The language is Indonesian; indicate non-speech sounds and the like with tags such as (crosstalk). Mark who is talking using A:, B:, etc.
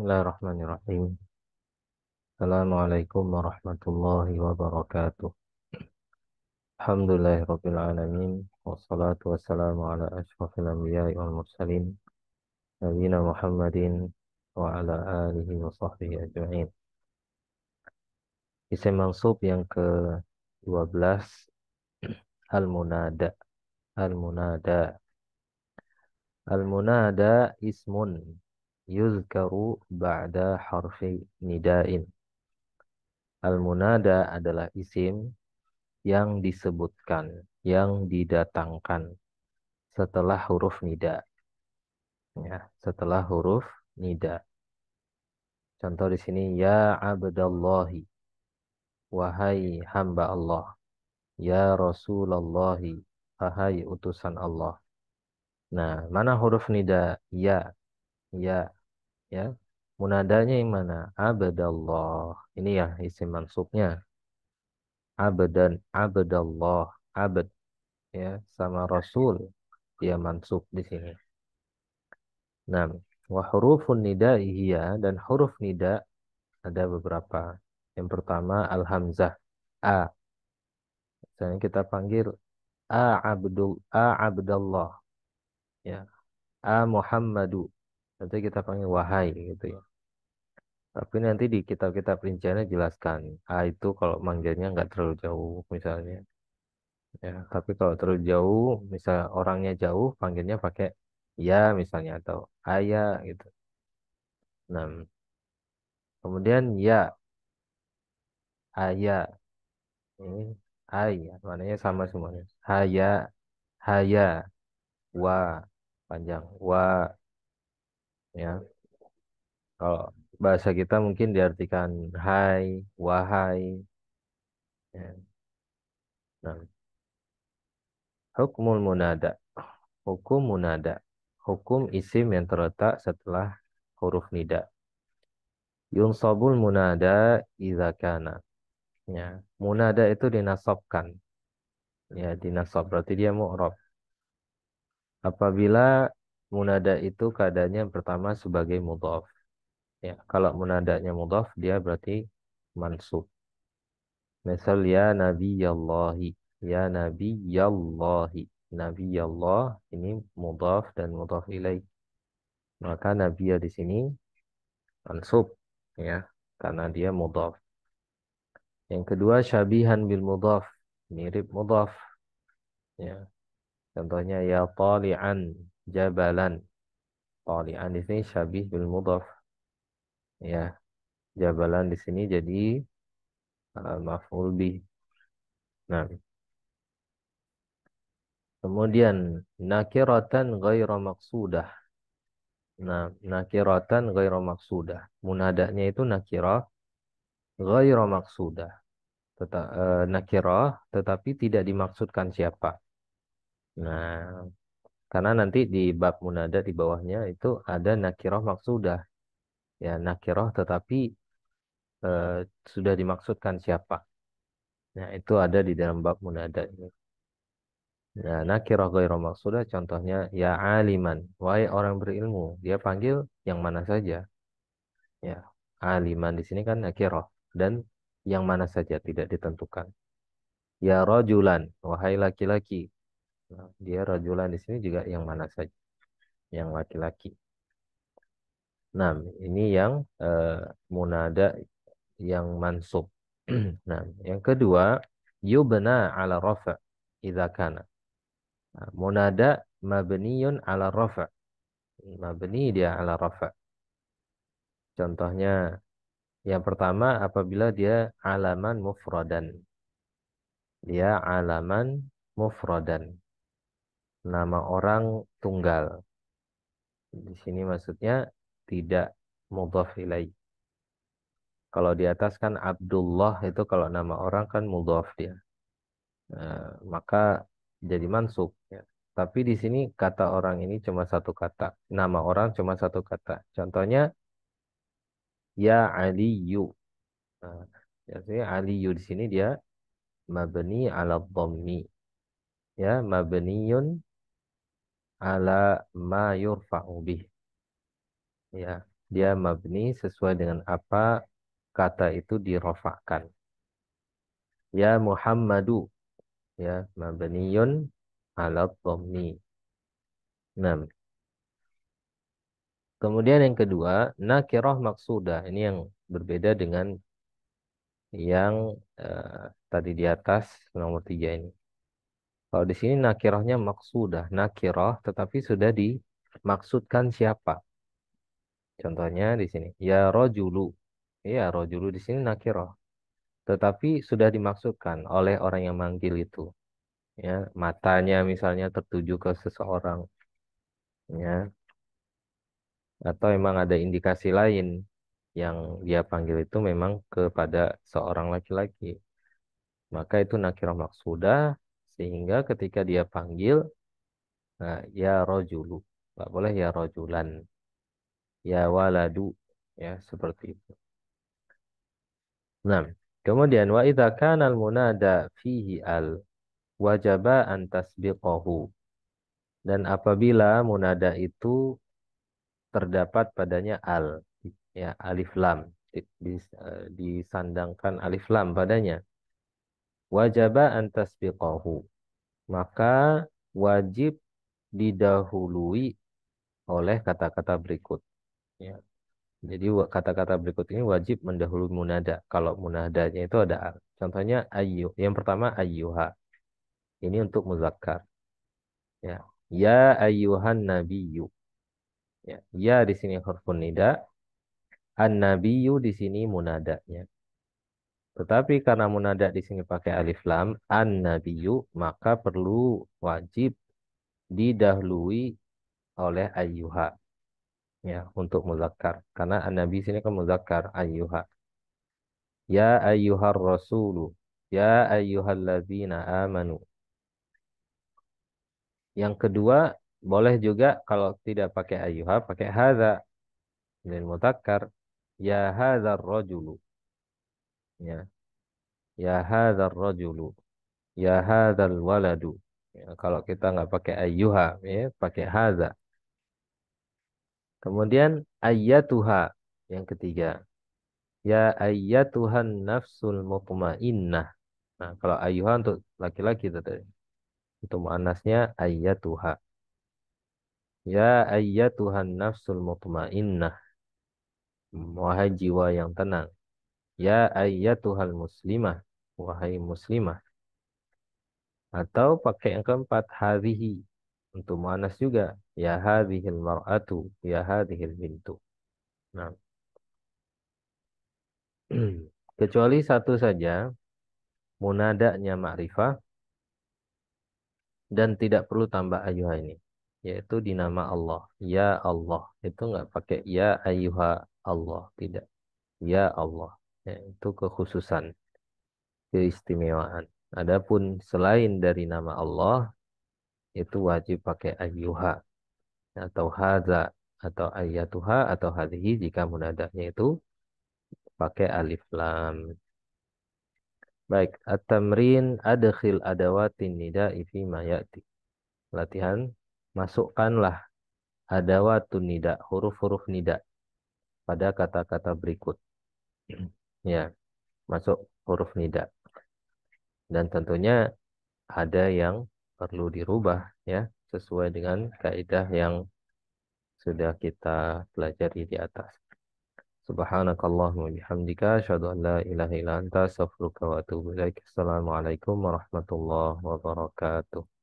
A: Bismillahirrahmanirrahim. Assalamualaikum warahmatullahi wabarakatuh. Alhamdulillahirabbil alamin wassalatu wassalamu ala asyrafil wal mursalin nabiyina Muhammadin wa ala alihi wa sahbihi ajma'in. Isim mansub yang ke-12 Al-Munada. Al-Munada. Al-Munada ismun yuzkaru ba'da harfi nida'in. Al-munada adalah isim yang disebutkan, yang didatangkan setelah huruf nida. Ya, setelah huruf nida. Contoh di sini ya abdallahi. Wahai hamba Allah. Ya Rasulallahi. Wahai utusan Allah. Nah, mana huruf nida? Ya. Ya ya munadanya yang mana abadallah ini ya isim mansubnya abadan abadallah abad ya sama rasul dia mansub di sini nah wa hurufun nida iya dan huruf nida ada beberapa yang pertama al hamzah a misalnya kita panggil a abdul a abdallah ya a muhammadu nanti kita panggil wahai iya, gitu ya tapi nanti di kitab-kitab rinciannya jelaskan A itu kalau manggilnya nggak terlalu jauh misalnya ya tapi kalau terlalu jauh misal orangnya jauh panggilnya pakai ya misalnya atau ayah gitu nah kemudian ya ayah ini ayah maknanya sama semuanya haya haya wa panjang wa ya kalau bahasa kita mungkin diartikan hai wahai ya. nah Hukum munada hukum munada hukum isim yang terletak setelah huruf nida yunsabul munada izakana ya munada itu dinasabkan ya dinasab berarti dia mu'rab apabila munada itu keadaannya pertama sebagai mudhaf. Ya, kalau munadanya mudhaf dia berarti mansub. Misal ya Nabi Allahi, ya Nabi Allahi, Nabi Allah ini mudhaf dan mudhaf ilai Maka Nabi di sini mansub ya, karena dia mudhaf. Yang kedua syabihan bil mudhaf, mirip mudhaf. Ya. Contohnya ya tali'an, jabalan Tolian oh, di sini syabih bil mudhaf ya jabalan di sini jadi uh, maf'ul bi nah kemudian nakiratan ghairu maqsudah. nah nakiratan ghaira maksudah munadanya itu nakirah ghaira maksudah tetap uh, nakirah tetapi tidak dimaksudkan siapa nah karena nanti di bab munada di bawahnya itu ada nakiroh maksudah. Ya, nakiroh tetapi e, sudah dimaksudkan siapa. Nah, itu ada di dalam bab munada ini. Nah, nakirah gairah maksudah contohnya ya aliman, wahai orang berilmu, dia panggil yang mana saja. Ya, aliman di sini kan nakiroh dan yang mana saja tidak ditentukan. Ya rojulan, wahai laki-laki, dia rajulan di sini juga yang mana saja yang laki-laki nah ini yang uh, munada yang mansub (clears throat) nah yang kedua yubna ala rafa idza kana nah, munada mabniyun ala rafa mabni dia ala rafa contohnya yang pertama apabila dia alaman mufradan dia alaman mufradan nama orang tunggal. Di sini maksudnya tidak mudhaf ilai. Kalau di atas kan Abdullah itu kalau nama orang kan mudhaf dia. Nah, maka jadi mansuk. ya. Tapi di sini kata orang ini cuma satu kata. Nama orang cuma satu kata. Contohnya ya Aliyu. Nah, jadi Aliyu di sini dia mabni ala dhammi. Ya, mabniyun ala ma yurfa'u bih. Ya, dia mabni sesuai dengan apa kata itu dirofakkan. Ya Muhammadu. Ya, mabniyun ala dhammi. 6. Nah, kemudian yang kedua, nakirah maksuda. Ini yang berbeda dengan yang eh, tadi di atas nomor tiga ini. Kalau di sini nakirahnya maksudah, nakirah tetapi sudah dimaksudkan siapa. Contohnya di sini, ya rojulu. Ya rojulu di sini nakirah. Tetapi sudah dimaksudkan oleh orang yang manggil itu. Ya, matanya misalnya tertuju ke seseorang. Ya. Atau memang ada indikasi lain yang dia panggil itu memang kepada seorang laki-laki. Maka itu nakirah maksudah sehingga ketika dia panggil nah, ya rojulu nggak boleh ya rojulan ya waladu ya seperti itu nah kemudian wa idza kana al munada fihi al wajaba an tasbiqahu dan apabila munada itu terdapat padanya al ya alif lam eh, disandangkan alif lam padanya wajaba antasbiqahu. Maka wajib didahului oleh kata-kata berikut. Ya. Jadi kata-kata berikut ini wajib mendahului munada. Kalau munadanya itu ada contohnya ayu. Yang pertama ayuha. Ini untuk muzakkar. Ya, ya ayuhan nabiyyu. Ya, ya di sini huruf nida. An nabiyyu di sini munadanya. Tetapi karena munada di sini pakai alif lam an nabiyyu maka perlu wajib didahului oleh ayyuha ya untuk muzakkar karena an nabi sini kan muzakkar ayyuha ya ayyuhar rasulu ya ayyuhalladzina amanu yang kedua boleh juga kalau tidak pakai ayyuha pakai hadza Dan muzakkar ya haza rajulu ya ya hadzal rajulu ya hadzal waladu ya, kalau kita nggak pakai ayyuha ya pakai hadza kemudian ayyatuha yang ketiga ya ayyatuhan nafsul mutmainnah nah kalau ayyuha untuk laki-laki tadi untuk muannasnya ayyatuha ya ayyatuhan nafsul mutmainnah wahai jiwa yang tenang Ya ayatuhal muslimah. Wahai muslimah. Atau pakai yang keempat. Hadihi. Untuk manas juga. Ya hadihil mar'atu. Ya hadihil bintu. Nah. (clears throat) Kecuali satu saja. Munadaknya ma'rifah. Dan tidak perlu tambah ayuhah ini. Yaitu di nama Allah. Ya Allah. Itu nggak pakai ya ayuhah Allah. Tidak. Ya Allah. Ya, itu kekhususan, keistimewaan. Adapun selain dari nama Allah, itu wajib pakai ayuha atau haza atau ayatuha atau hadhi jika munadanya itu pakai alif lam. Baik, at-tamrin adkhil adawatin nida'i fi ma ya'ti. Latihan, masukkanlah adawatun nida, huruf-huruf nida pada kata-kata berikut. (clears throat) ya masuk huruf nida dan tentunya ada yang perlu dirubah ya sesuai dengan kaidah yang sudah kita pelajari di atas. Subhanakallahumma bihamdika asyhadu an la ilaha illa anta astaghfiruka wa atubu ilaik. Assalamualaikum warahmatullahi wabarakatuh.